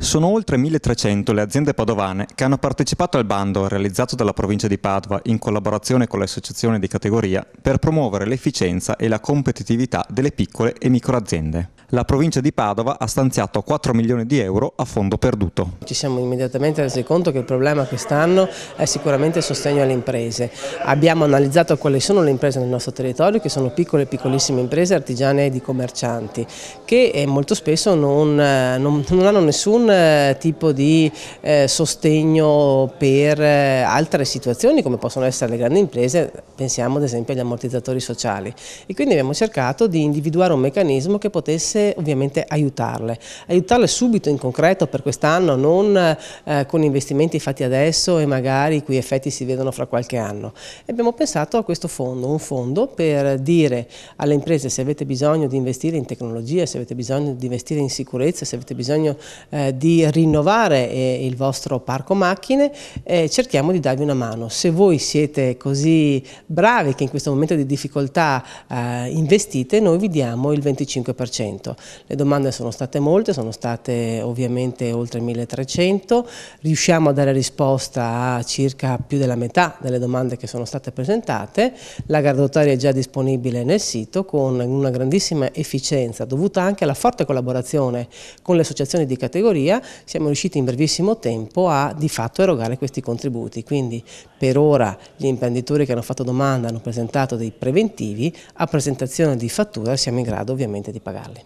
Sono oltre 1300 le aziende padovane che hanno partecipato al bando realizzato dalla provincia di Padova in collaborazione con l'associazione di categoria per promuovere l'efficienza e la competitività delle piccole e microaziende la provincia di Padova ha stanziato 4 milioni di euro a fondo perduto. Ci siamo immediatamente resi conto che il problema quest'anno è sicuramente il sostegno alle imprese. Abbiamo analizzato quali sono le imprese nel nostro territorio, che sono piccole e piccolissime imprese artigiane e di commercianti, che eh, molto spesso non, eh, non, non hanno nessun eh, tipo di eh, sostegno per altre situazioni come possono essere le grandi imprese, pensiamo ad esempio agli ammortizzatori sociali. E quindi abbiamo cercato di individuare un meccanismo che potesse imprese ovviamente aiutarle, aiutarle subito in concreto per quest'anno, non eh, con investimenti fatti adesso e magari i cui effetti si vedono fra qualche anno. E abbiamo pensato a questo fondo, un fondo per dire alle imprese se avete bisogno di investire in tecnologia, se avete bisogno di investire in sicurezza, se avete bisogno eh, di rinnovare eh, il vostro parco macchine, eh, cerchiamo di darvi una mano. Se voi siete così bravi che in questo momento di difficoltà eh, investite, noi vi diamo il 25%. 100. Certo, le domande sono state molte, sono state ovviamente oltre 1300, riusciamo a dare risposta a circa più della metà delle domande che sono state presentate, la graduatoria è già disponibile nel sito con una grandissima efficienza dovuta anche alla forte collaborazione con le associazioni di categoria, siamo riusciti in brevissimo tempo a di fatto erogare questi contributi, quindi per ora gli imprenditori che hanno fatto domanda hanno presentato dei preventivi, a presentazione di fattura siamo in grado ovviamente di pagarli.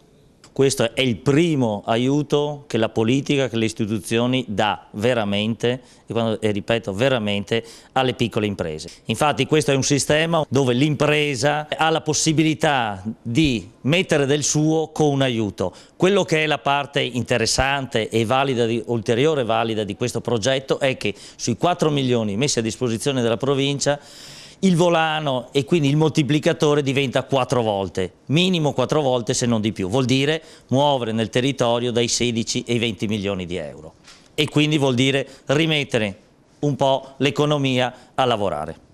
Questo è il primo aiuto che la politica, che le istituzioni dà veramente, e, quando, e ripeto veramente, alle piccole imprese. Infatti questo è un sistema dove l'impresa ha la possibilità di mettere del suo con un aiuto. Quello che è la parte interessante e valida di, ulteriore valida di questo progetto è che sui 4 milioni messi a disposizione della provincia il volano e quindi il moltiplicatore diventa quattro volte, minimo quattro volte se non di più, vuol dire muovere nel territorio dai 16 ai 20 milioni di euro e quindi vuol dire rimettere un po' l'economia a lavorare.